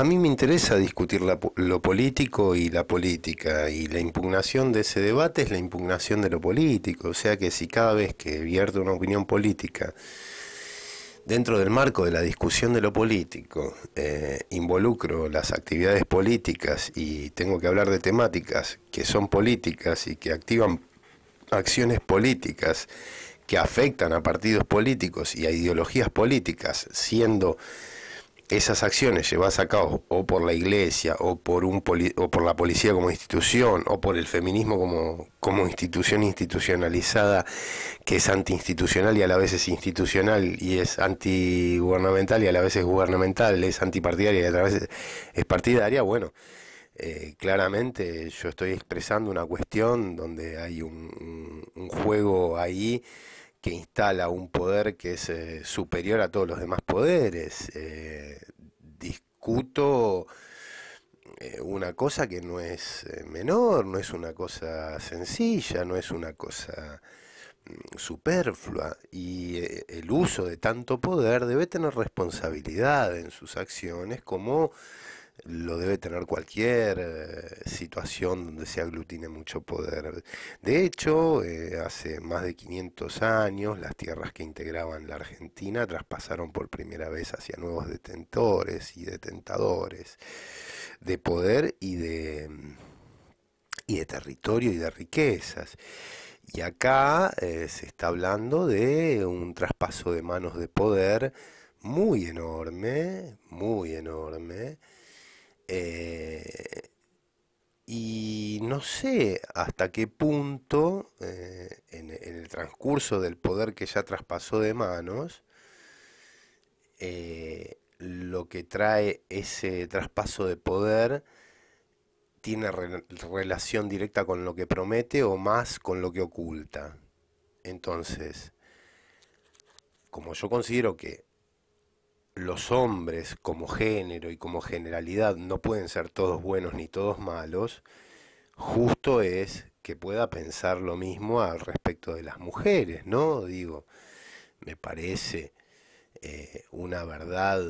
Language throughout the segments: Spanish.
A mí me interesa discutir lo político y la política, y la impugnación de ese debate es la impugnación de lo político, o sea que si cada vez que vierto una opinión política dentro del marco de la discusión de lo político, eh, involucro las actividades políticas y tengo que hablar de temáticas que son políticas y que activan acciones políticas que afectan a partidos políticos y a ideologías políticas, siendo esas acciones llevadas a cabo o por la iglesia o por, un por la policía como institución o por el feminismo como, institución institucionalizada que es antiinstitucional y a la vez es institucional y es antigubernamental y a la vez es gubernamental, es antipartidaria y a la vez es partidaria, bueno, eh, claramente yo estoy expresando una cuestión donde hay un juego ahí que instala un poder que es eh, superior a todos los demás poderes. Eh, discuto eh, una cosa que no es menor, no es una cosa sencilla, no es una cosa mm, superflua y el uso de tanto poder debe tener responsabilidad en sus acciones como lo debe tener cualquier eh, situación donde se aglutine mucho poder. De hecho, eh, hace más de 500 años las tierras que integraban la Argentina traspasaron por primera vez hacia nuevos detentores y detentadores de poder y de, y de territorio y de riquezas. Y acá eh, se está hablando de un traspaso de manos de poder muy enorme, muy enorme eh, y no sé hasta qué punto, eh, en, el transcurso del poder que ya traspasó de manos, eh, lo que trae ese traspaso de poder tiene relación directa con lo que promete o más con lo que oculta. Entonces, como yo considero que los hombres como género y como generalidad no pueden ser todos buenos ni todos malos, justo es que pueda pensar lo mismo al respecto de las mujeres, ¿no? Digo, me parece eh, una verdad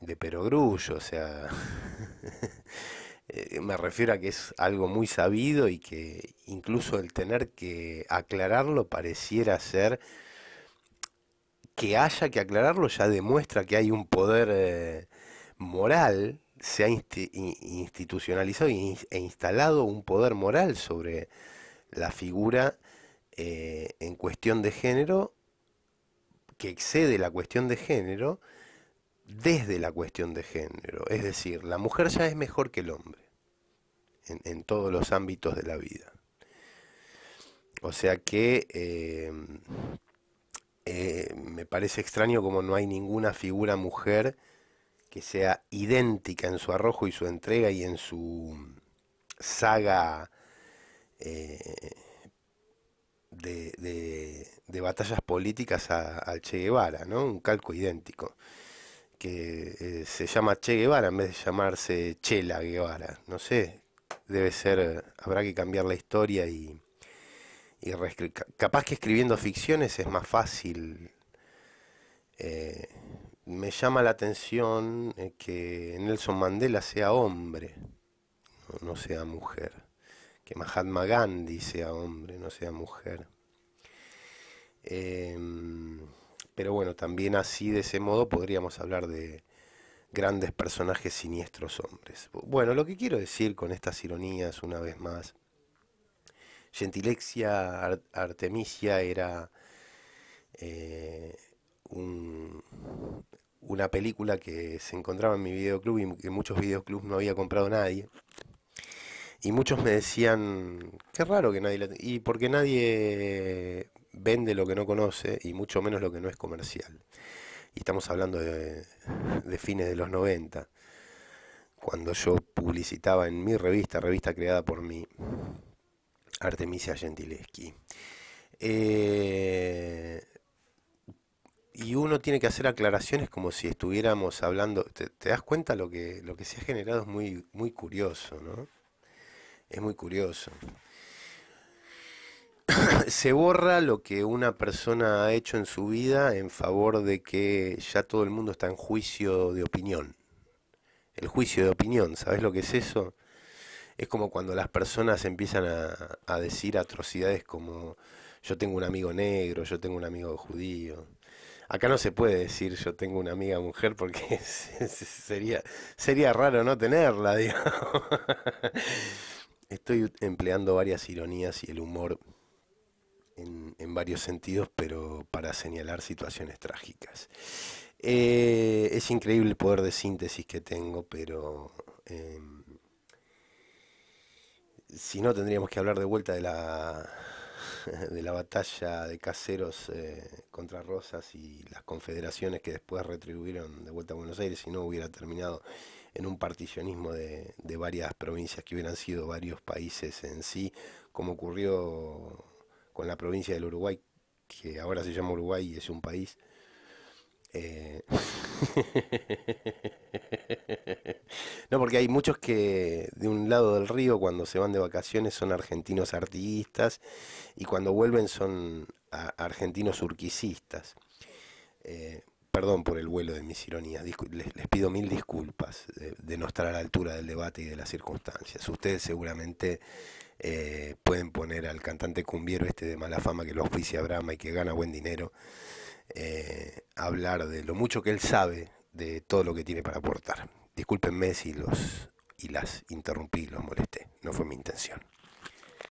de perogrullo, o sea, eh, me refiero a que es algo muy sabido y que incluso el tener que aclararlo pareciera ser que haya que aclararlo ya demuestra que hay un poder eh, moral, se ha institucionalizado e instalado un poder moral sobre la figura eh, en cuestión de género que excede la cuestión de género desde la cuestión de género. Es decir, la mujer ya es mejor que el hombre en, todos los ámbitos de la vida. O sea que... Eh, parece extraño como no hay ninguna figura mujer que sea idéntica en su arrojo y su entrega y en su saga eh, de, batallas políticas al Che Guevara, ¿no? Un calco idéntico. Que eh, se llama Che Guevara en vez de llamarse Chela Guevara. No sé, debe ser, habrá que cambiar la historia y, y capaz que escribiendo ficciones es más fácil eh, me llama la atención eh, que Nelson Mandela sea hombre, no, sea mujer, que Mahatma Gandhi sea hombre, no sea mujer. Eh, pero bueno, también así de ese modo podríamos hablar de grandes personajes siniestros hombres. Bueno, lo que quiero decir con estas ironías una vez más, Gentilexia Artemisia era una película que se encontraba en mi videoclub y que muchos videoclubs no había comprado nadie. Y muchos me decían, qué raro que nadie la... Y porque nadie vende lo que no conoce y mucho menos lo que no es comercial. Y estamos hablando de, fines de los 90, cuando yo publicitaba en mi revista, revista creada por mí, Artemisia Gentileschi. Eh, y uno tiene que hacer aclaraciones como si estuviéramos hablando. Te, das cuenta lo que, lo que se ha generado es muy, muy curioso, ¿no? Es muy curioso. se borra lo que una persona ha hecho en su vida en favor de que ya todo el mundo está en juicio de opinión. El juicio de opinión, ¿sabes lo que es eso? Es como cuando las personas empiezan a, a decir atrocidades como yo tengo un amigo negro, yo tengo un amigo judío Acá no se puede decir yo tengo una amiga mujer porque sería, sería raro no tenerla, digamos. Estoy empleando varias ironías y el humor en, varios sentidos, pero para señalar situaciones trágicas. Eh, es increíble el poder de síntesis que tengo, pero em, si no tendríamos que hablar de vuelta de la de la batalla de caseros eh, contra Rosas y las confederaciones que después retribuyeron de vuelta a Buenos Aires, si no hubiera terminado en un particionismo de, varias provincias que hubieran sido varios países en sí, como ocurrió con la provincia del Uruguay, que ahora se llama Uruguay y es un país. Eh, porque hay muchos que de un lado del río cuando se van de vacaciones son argentinos artistas y cuando vuelven son argentinos urquicistas. Eh, perdón por el vuelo de mis ironías, les, pido mil disculpas de, no estar a la altura del debate y de las circunstancias. Ustedes seguramente eh, pueden poner al cantante cumbiero este de mala fama que lo oficia Brahma y que gana buen dinero, eh, hablar de lo mucho que él sabe de todo lo que tiene para aportar. Discúlpenme si los y las interrumpí, los molesté, no fue mi intención.